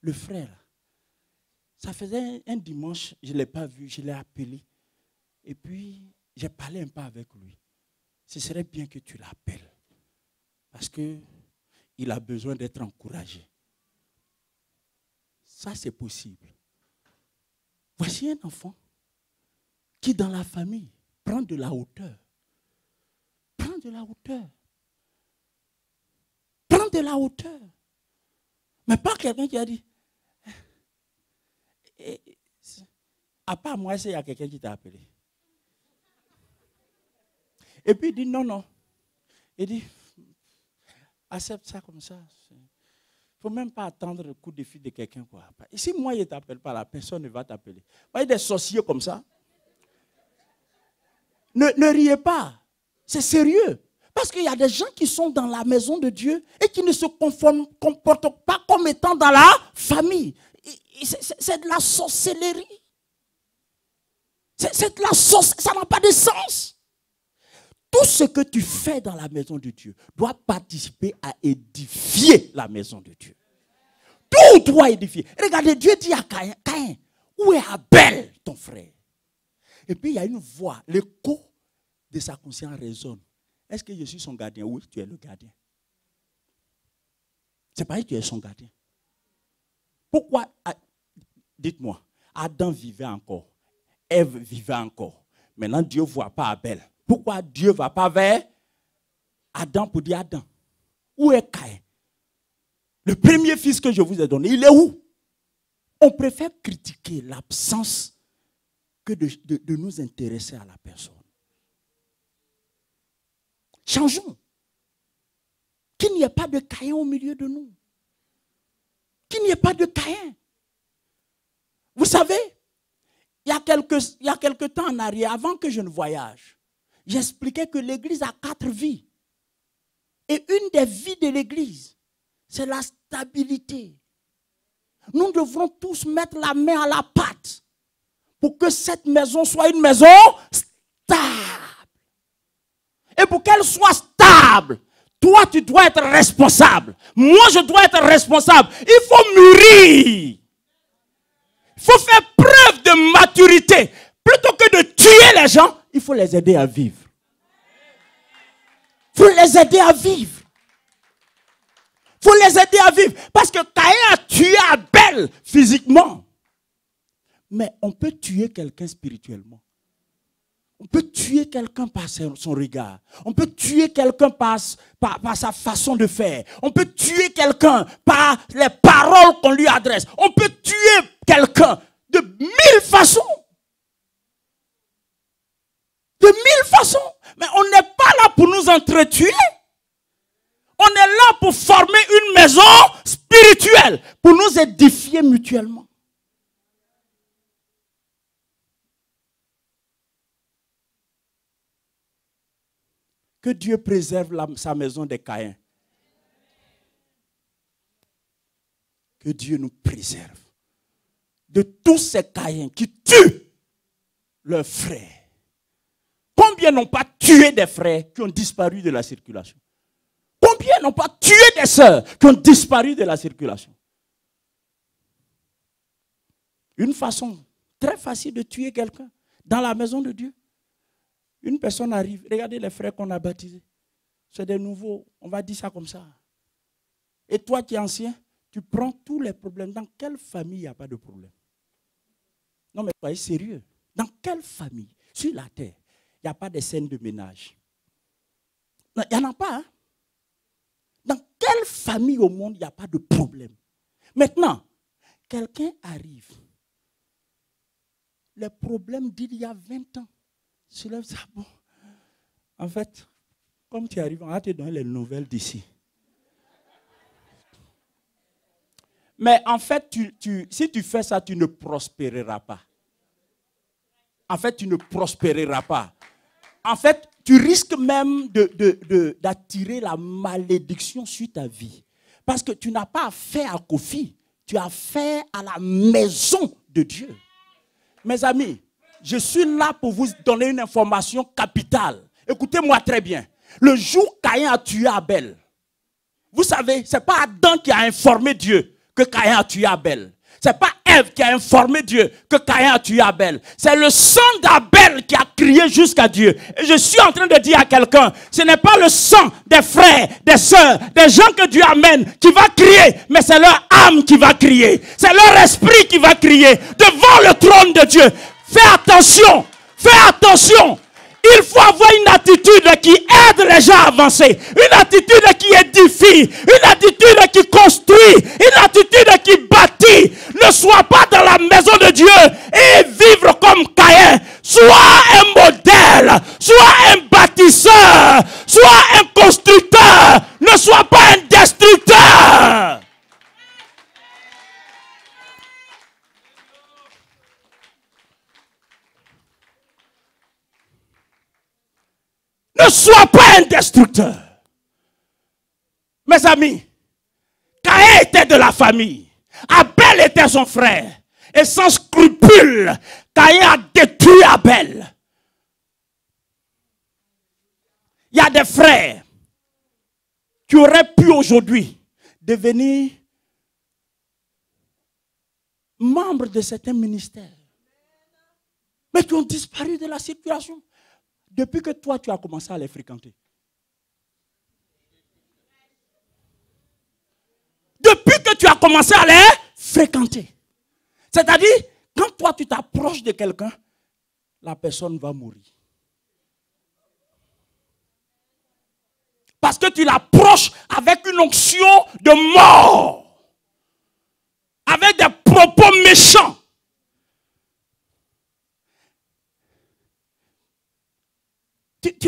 [SPEAKER 1] le frère, ça faisait un dimanche, je ne l'ai pas vu, je l'ai appelé. Et puis, j'ai parlé un peu avec lui. Ce serait bien que tu l'appelles. Parce qu'il a besoin d'être encouragé. Ça, c'est possible. Voici un enfant qui, dans la famille, prend de la hauteur. Prend de la hauteur. Prend de la hauteur. Mais pas quelqu'un qui a dit. Eh, eh, eh, à part moi, il y a quelqu'un qui t'a appelé. Et puis il dit non, non. Il dit, accepte ça comme ça. Il ne faut même pas attendre le coup de fil de quelqu'un. si moi, je ne t'appelle pas, la personne ne va t'appeler. Vous voyez des sorciers comme ça. Ne, riez pas. C'est sérieux. Parce qu'il y a des gens qui sont dans la maison de Dieu et qui ne se comportent pas comme étant dans la famille. C'est de la sorcellerie. C'est de la sorcellerie. Ça n'a pas de sens tout ce que tu fais dans la maison de Dieu doit participer à édifier la maison de Dieu. Tout doit édifier. Regardez, Dieu dit à Caïn, où est Abel, ton frère Et puis il y a une voix, l'écho de sa conscience résonne. Est-ce que je suis son gardien Oui, tu es le gardien. C'est pas que tu es son gardien. Pourquoi ah, Dites-moi, Adam vivait encore, Ève vivait encore. Maintenant, Dieu ne voit pas Abel. Pourquoi Dieu ne va pas vers Adam pour dire Adam Où est Caïn Le premier fils que je vous ai donné, il est où On préfère critiquer l'absence que de, nous intéresser à la personne. Changeons. Qu'il n'y ait pas de Caïn au milieu de nous. Qu'il n'y ait pas de Caïn. Vous savez, il y, a quelques, il y a quelques temps en arrière, avant que je ne voyage, j'expliquais que l'Église a quatre vies. Et une des vies de l'Église, c'est la stabilité. Nous devons tous mettre la main à la pâte pour que cette maison soit une maison stable. Et pour qu'elle soit stable, toi, tu dois être responsable. Moi, je dois être responsable. Il faut mûrir. Il faut faire preuve de maturité. Plutôt que de tuer les gens, il faut les aider à vivre. Il faut les aider à vivre. Il faut les aider à vivre. Parce que Caïn a tué Abel physiquement. Mais on peut tuer quelqu'un spirituellement. On peut tuer quelqu'un par son regard. On peut tuer quelqu'un par, sa façon de faire. On peut tuer quelqu'un par les paroles qu'on lui adresse. On peut tuer quelqu'un de mille façons de mille façons. Mais on n'est pas là pour nous entretuer. On est là pour former une maison spirituelle, pour nous édifier mutuellement. Que Dieu préserve sa maison des Caïens. Que Dieu nous préserve de tous ces Caïens qui tuent leurs frères n'ont pas tué des frères qui ont disparu de la circulation Combien n'ont pas tué des sœurs qui ont disparu de la circulation Une façon très facile de tuer quelqu'un dans la maison de Dieu. Une personne arrive, regardez les frères qu'on a baptisés. C'est des nouveaux, on va dire ça comme ça. Et toi qui es ancien, tu prends tous les problèmes. Dans quelle famille il n'y a pas de problème Non mais soyez sérieux. Dans quelle famille sur la terre il n'y a pas de scène de ménage. Il n'y en a pas. Hein. Dans quelle famille au monde il n'y a pas de problème Maintenant, quelqu'un arrive. Le problème d'il y a 20 ans se lève ça. bon, en fait, comme tu arrives, on va te donner les nouvelles d'ici. Mais en fait, tu, si tu fais ça, tu ne prospéreras pas. En fait, tu ne prospéreras pas en fait, tu risques même d'attirer de, la malédiction sur ta vie. Parce que tu n'as pas affaire à Kofi, tu as affaire à la maison de Dieu. Mes amis, je suis là pour vous donner une information capitale. Écoutez-moi très bien. Le jour Caïn a tué Abel, vous savez, ce n'est pas Adam qui a informé Dieu que Caïn a tué Abel. Ce n'est pas qui a informé Dieu que Caïn a tué Abel. C'est le sang d'Abel qui a crié jusqu'à Dieu. je suis en train de dire à quelqu'un, ce n'est pas le sang des frères, des sœurs, des gens que Dieu amène qui va crier, mais c'est leur âme qui va crier. C'est leur esprit qui va crier devant le trône de Dieu. Fais attention, fais attention. Il faut avoir une attitude qui aide les gens à avancer, une attitude qui édifie, une attitude qui construit, une attitude qui bâtit. Ne sois pas dans la maison de Dieu et vivre comme Caïn. Sois un modèle, sois un bâtisseur, sois un constructeur, ne sois pas un destructeur. Ne sois pas un destructeur. Mes amis, Caïn était de la famille. Abel était son frère. Et sans scrupule, Caïn a détruit Abel. Il y a des frères qui auraient pu aujourd'hui devenir membres de certains ministères, mais qui ont disparu de la circulation depuis que toi, tu as commencé à les fréquenter. Depuis que tu as commencé à les fréquenter. C'est-à-dire, quand toi, tu t'approches de quelqu'un, la personne va mourir. Parce que tu l'approches avec une onction de mort. Avec des propos méchants.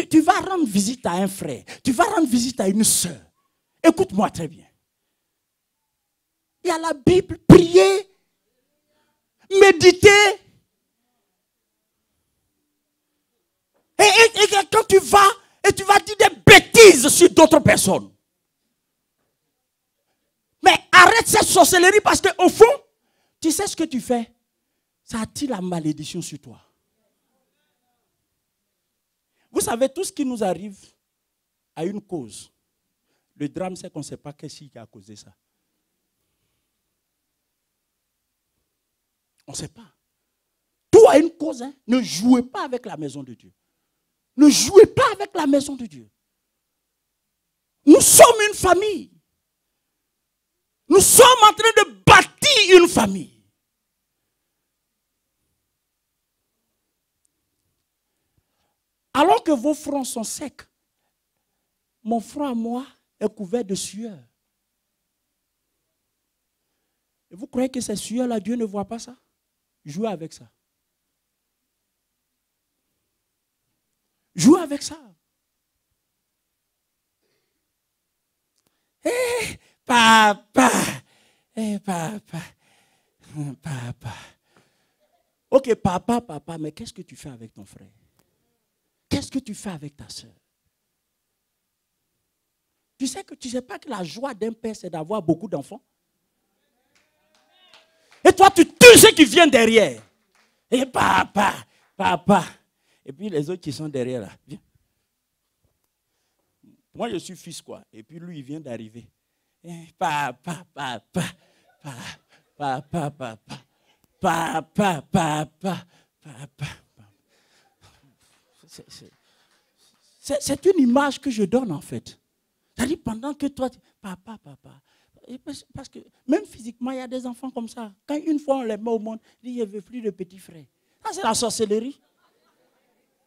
[SPEAKER 1] tu, vas rendre visite à un frère, tu vas rendre visite à une soeur. Écoute-moi très bien. Il y a la Bible, prier, méditer. Et, et quand tu vas, et tu vas dire des bêtises sur d'autres personnes. Mais arrête cette sorcellerie parce qu'au fond, tu sais ce que tu fais. Ça attire la malédiction sur toi. Vous savez, tout ce qui nous arrive a une cause. Le drame, c'est qu'on ne sait pas qu'est-ce qui a causé ça. On ne sait pas. Tout a une cause. Hein. Ne jouez pas avec la maison de Dieu. Ne jouez pas avec la maison de Dieu. Nous sommes une famille. Nous sommes en train de bâtir une famille. Alors que vos fronts sont secs, mon front à moi est couvert de sueur. Et vous croyez que ces sueurs-là, Dieu ne voit pas ça Jouez avec ça. Jouez avec ça. Eh, papa, eh, papa, papa. Ok, papa, papa, mais qu'est-ce que tu fais avec ton frère ce que tu fais avec ta soeur Tu sais que tu sais pas que la joie d'un père, c'est d'avoir beaucoup d'enfants Et toi, tu tues ceux qui viennent derrière. Et papa, papa. Et puis les autres qui sont derrière là, viens. Moi, je suis fils, quoi. Et puis lui, il vient d'arriver. Eh, papa, papa, papa, papa, papa, papa, papa, papa. C'est une image que je donne en fait. C'est-à-dire pendant que toi, papa, papa, parce que même physiquement, il y a des enfants comme ça. Quand une fois on les met au monde, il dit, je ne plus de petits frères. Ça, c'est la sorcellerie.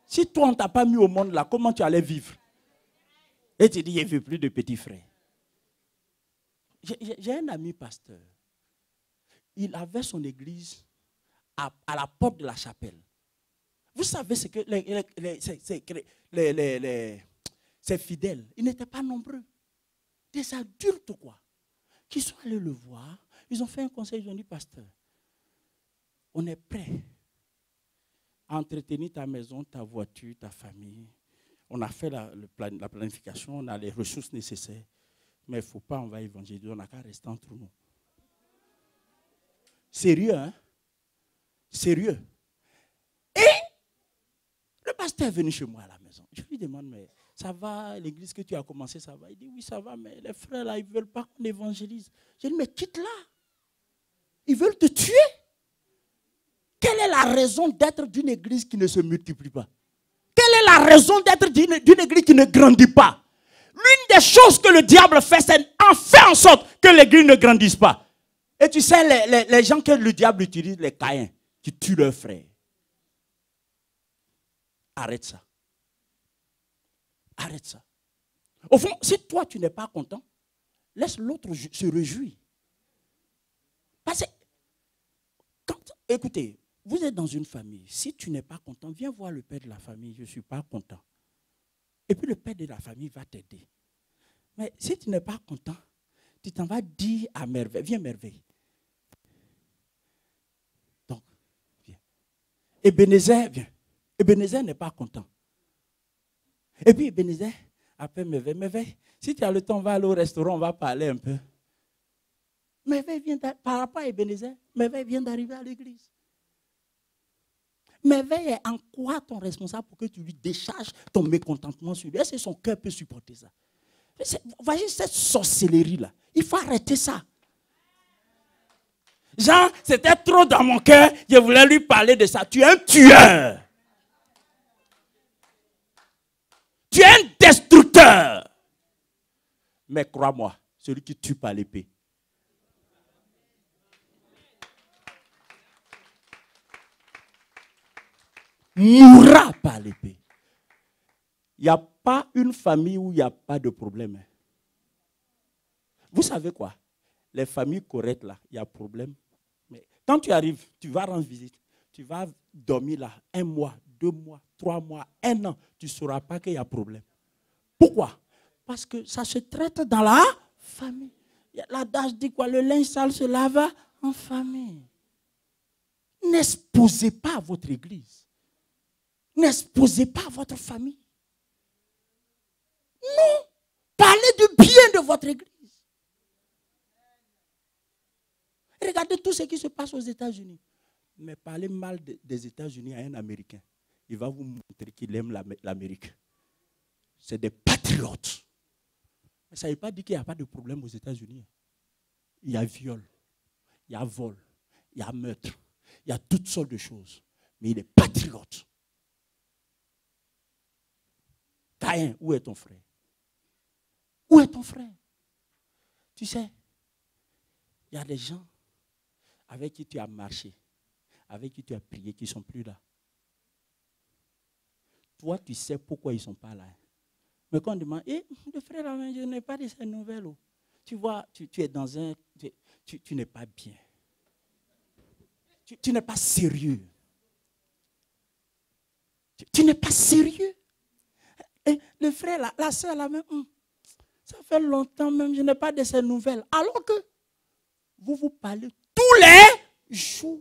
[SPEAKER 1] Si toi, on ne t'a pas mis au monde là, comment tu allais vivre Et tu dis, il ne veux plus de petits frères. J'ai un ami pasteur. Il avait son église à la porte de la chapelle. Vous savez ce que les, ces fidèles, ils n'étaient pas nombreux. Des adultes, quoi, qui sont allés le voir. Ils ont fait un conseil, ils ont dit, pasteur, on est prêt à entretenir ta maison, ta voiture, ta famille. On a fait la, la planification, on a les ressources nécessaires. Mais il ne faut pas, on va évangéliser, on n'a qu'à rester entre nous. Sérieux, hein? Sérieux tu est venu chez moi à la maison. Je lui demande, mais ça va, l'église que tu as commencé, ça va Il dit, oui, ça va, mais les frères, là, ils ne veulent pas qu'on évangélise. Je lui dis, mais quitte là. Ils veulent te tuer. Quelle est la raison d'être d'une église qui ne se multiplie pas Quelle est la raison d'être d'une église qui ne grandit pas L'une des choses que le diable fait, c'est en faire en sorte que l'église ne grandisse pas. Et tu sais, les, les gens que le diable utilise, les caïens, qui tuent leurs frères. Arrête ça. Arrête ça. Au fond, si toi tu n'es pas content, laisse l'autre se réjouir. Parce que, écoutez, vous êtes dans une famille, si tu n'es pas content, viens voir le père de la famille, je ne suis pas content. Et puis le père de la famille va t'aider. Mais si tu n'es pas content, tu t'en vas dire à merveille, viens merveille. Donc, viens. Et Bénézère, viens. Ebenezer n'est pas content. Et puis Ebenezer appelle Merveille. Merveille, si tu as le temps, va aller au restaurant, on va parler un peu. Merveille vient par rapport à Ebenezer, Merveille vient d'arriver à l'église. Merveille est en quoi ton responsable pour que tu lui décharges ton mécontentement sur lui. Est-ce que son cœur peut supporter ça Voyez cette sorcellerie-là. Il faut arrêter ça. Jean, c'était trop dans mon cœur, je voulais lui parler de ça. Tu es un tueur. Tu destructeur. Mais crois-moi, celui qui tue par l'épée. mourra par l'épée. Il n'y a pas une famille où il n'y a pas de problème. Hein. Vous savez quoi Les familles correctes, là, il y a problème. Mais quand tu arrives, tu vas rendre visite. Tu vas dormir là un mois, deux mois, trois mois, un an, tu ne sauras pas qu'il y a problème. Pourquoi Parce que ça se traite dans la famille. La dage dit quoi Le linge sale se lave en famille. N'exposez pas votre église. N'exposez pas votre famille. Non. Parlez du bien de votre église. Regardez tout ce qui se passe aux États-Unis. Mais parlez mal des États-Unis à un Américain il va vous montrer qu'il aime l'Amérique. C'est des patriotes. Mais ça ne veut pas dire qu'il n'y a pas de problème aux États-Unis. Hein. Il y a viol, il y a vol, il y a meurtre, il y a toutes sortes de choses. Mais il est patriote. Caïn, où est ton frère Où est ton frère Tu sais, il y a des gens avec qui tu as marché, avec qui tu as prié, qui ne sont plus là. Toi, tu sais pourquoi ils ne sont pas là. Mais quand on demande, eh, le frère, je n'ai pas de ces nouvelles. Tu vois, tu, es dans un. Tu, n'es pas bien. Tu, n'es pas sérieux. Tu, n'es pas sérieux. Et eh, le frère, la, la soeur, la même. Hmm, ça fait longtemps même, je n'ai pas de ces nouvelles. Alors que vous vous parlez tous les jours.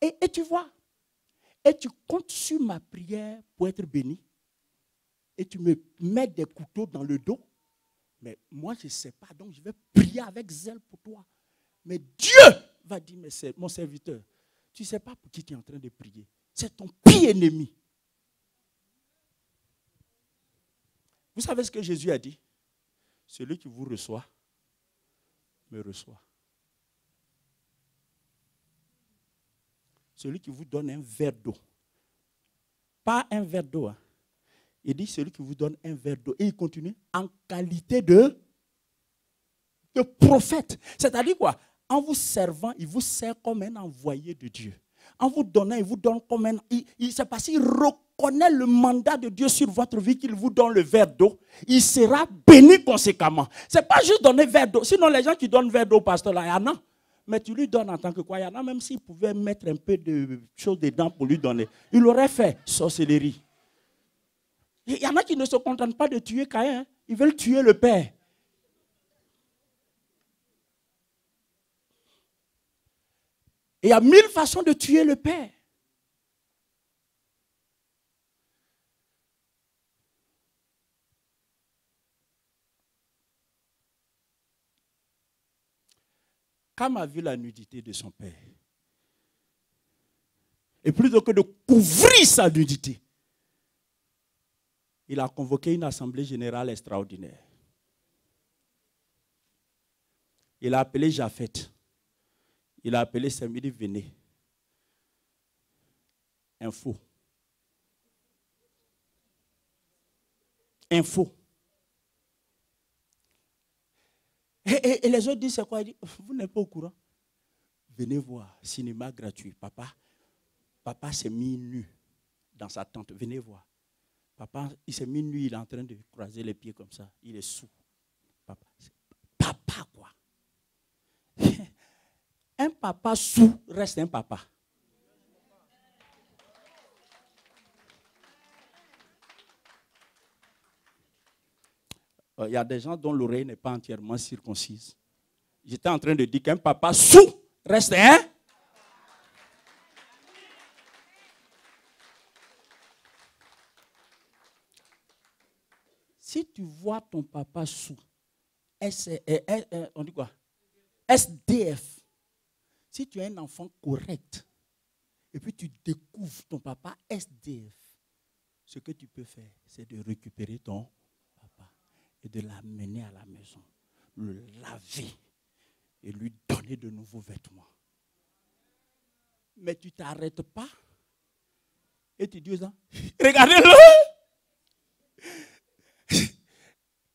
[SPEAKER 1] et tu vois, et tu comptes sur ma prière pour être béni, et tu me mets des couteaux dans le dos, mais moi je ne sais pas, donc je vais prier avec zèle pour toi. Mais Dieu va dire, mon serviteur, tu ne sais pas pour qui tu es en train de prier. C'est ton pire ennemi. Vous savez ce que Jésus a dit Celui qui vous reçoit, me reçoit. celui qui vous donne un verre d'eau. Pas un verre d'eau. Hein. Il dit celui qui vous donne un verre d'eau. Et il continue en qualité de, de prophète. C'est-à-dire quoi En vous servant, il vous sert comme un envoyé de Dieu. En vous donnant, il vous donne comme un... Il, c'est parce qu'il reconnaît le mandat de Dieu sur votre vie qu'il vous donne le verre d'eau. Il sera béni conséquemment. Ce n'est pas juste donner verre d'eau. Sinon, les gens qui donnent verre d'eau, pasteur, là, a non mais tu lui donnes en tant que quoi? croyant. Même s'il pouvait mettre un peu de choses dedans pour lui donner, il aurait fait sorcellerie. Il y en a qui ne se contentent pas de tuer Caïn. Hein. Ils veulent tuer le père. il y a mille façons de tuer le père. Cam a vu la nudité de son père. Et plutôt que de couvrir sa nudité, il a convoqué une assemblée générale extraordinaire. Il a appelé Jafet. Il a appelé Samuel, venez. Info. Info. Et, les autres disent c'est quoi vous n'êtes pas au courant. Venez voir, cinéma gratuit. Papa, papa s'est mis nu dans sa tente. Venez voir. Papa, il s'est mis nu, il est en train de croiser les pieds comme ça. Il est sous. Papa, papa quoi. un papa sous reste un papa. il euh, y a des gens dont l'oreille n'est pas entièrement circoncise. J'étais en train de dire qu'un papa sous reste un. Hein? Si tu vois ton papa sous, on dit quoi SDF, si tu es un enfant correct, et puis tu découvres ton papa SDF, ce que tu peux faire, c'est de récupérer ton et de l'amener à la maison, le laver et lui donner de nouveaux vêtements. Mais tu t'arrêtes pas et tu dis regardez-le.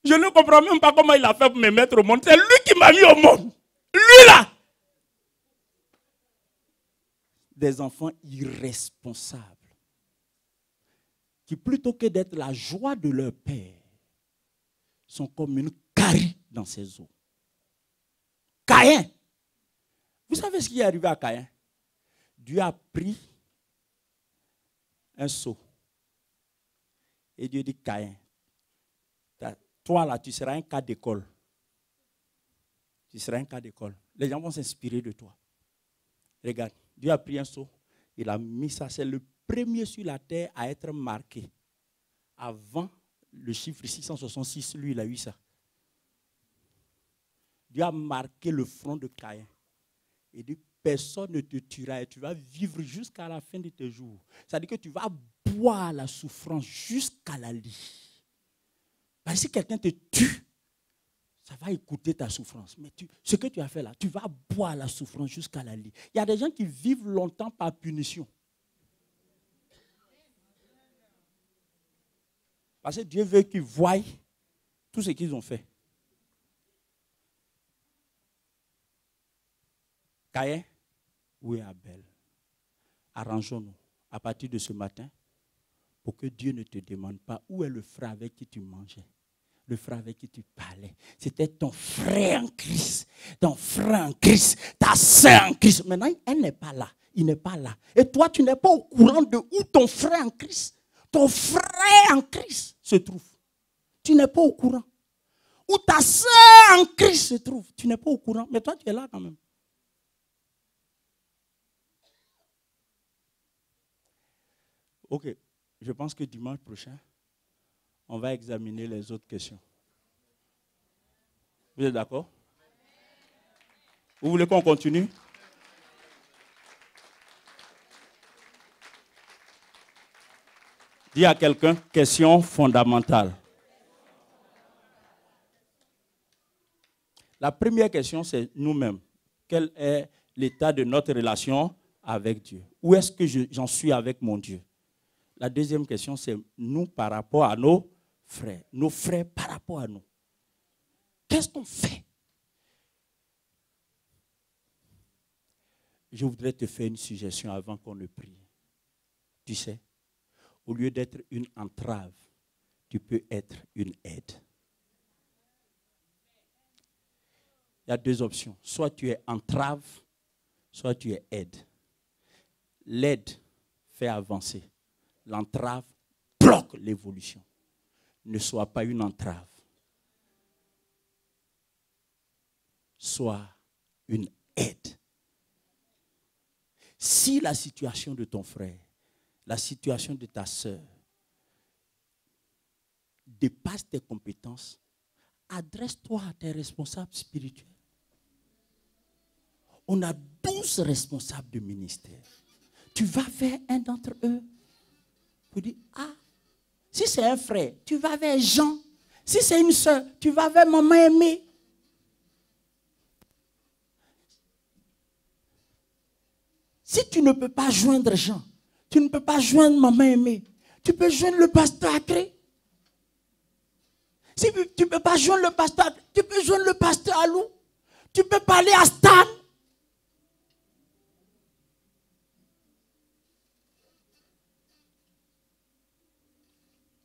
[SPEAKER 1] Je ne comprends même pas comment il a fait pour me mettre au monde. C'est lui qui m'a mis au monde. Lui là. Des enfants irresponsables qui plutôt que d'être la joie de leur père, sont comme une carie dans ses eaux. Caïn. Vous savez ce qui est arrivé à Caïn Dieu a pris un seau. Et Dieu dit Caïn, toi là, tu seras un cas d'école. Tu seras un cas d'école. Les gens vont s'inspirer de toi. Regarde, Dieu a pris un seau. Il a mis ça. C'est le premier sur la terre à être marqué. Avant le chiffre 666, lui, il a eu ça. Dieu a marqué le front de Caïn. Et dit, personne ne te tuera et tu vas vivre jusqu'à la fin de tes jours. Ça à dire que tu vas boire la souffrance jusqu'à la lit. Parce que si quelqu'un te tue, ça va écouter ta souffrance. Mais tu, ce que tu as fait là, tu vas boire la souffrance jusqu'à la lit. Il y a des gens qui vivent longtemps par punition. Parce que Dieu veut qu'ils voient tout ce qu'ils ont fait. Caïn, est Abel, arrangeons-nous à partir de ce matin pour que Dieu ne te demande pas où est le frère avec qui tu mangeais, le frère avec qui tu parlais. C'était ton frère en Christ, ton frère en Christ, ta sœur en Christ. Maintenant, elle n'est pas là, il n'est pas là. Et toi, tu n'es pas au courant de où ton frère en Christ ton frère en Christ se trouve. Tu n'es pas au courant. Ou ta soeur en Christ se trouve. Tu n'es pas au courant. Mais toi, tu es là quand même. Ok, je pense que dimanche prochain, on va examiner les autres questions. Vous êtes d'accord Vous voulez qu'on continue Dis à quelqu'un, question fondamentale. La première question, c'est nous-mêmes. Quel est l'état de notre relation avec Dieu Où est-ce que j'en suis avec mon Dieu La deuxième question, c'est nous par rapport à nos frères. Nos frères par rapport à nous. Qu'est-ce qu'on fait Je voudrais te faire une suggestion avant qu'on ne prie. Tu sais, au lieu d'être une entrave, tu peux être une aide. Il y a deux options. Soit tu es entrave, soit tu es aide. L'aide fait avancer. L'entrave bloque l'évolution. Ne sois pas une entrave. Sois une aide. Si la situation de ton frère la situation de ta soeur dépasse tes compétences, adresse-toi à tes responsables spirituels. On a 12 responsables du ministère. Tu vas vers un d'entre eux pour dire, ah, si c'est un frère, tu vas vers Jean. Si c'est une soeur, tu vas vers maman aimée. Si tu ne peux pas joindre Jean, tu ne peux pas joindre maman aimée. Tu peux joindre le pasteur à Si tu ne peux pas joindre le pasteur, tu peux joindre le pasteur pas Tu peux parler à Stan.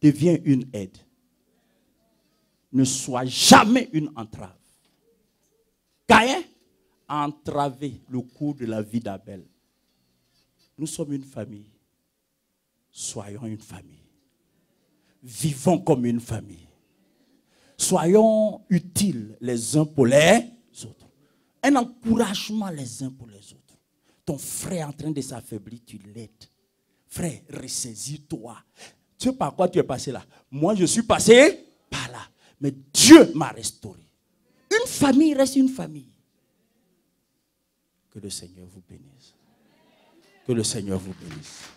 [SPEAKER 1] Deviens une aide. Ne sois jamais une entrave. Caïn a entravé le cours de la vie d'Abel. Nous sommes une famille soyons une famille. Vivons comme une famille. Soyons utiles les uns pour les autres. Un encouragement les uns pour les autres. Ton frère est en train de s'affaiblir, tu l'aides. Frère, ressaisis-toi. Tu sais par quoi tu es passé là Moi, je suis passé par là. Mais Dieu m'a restauré. Une famille reste une famille. Que le Seigneur vous bénisse. Que le Seigneur vous bénisse.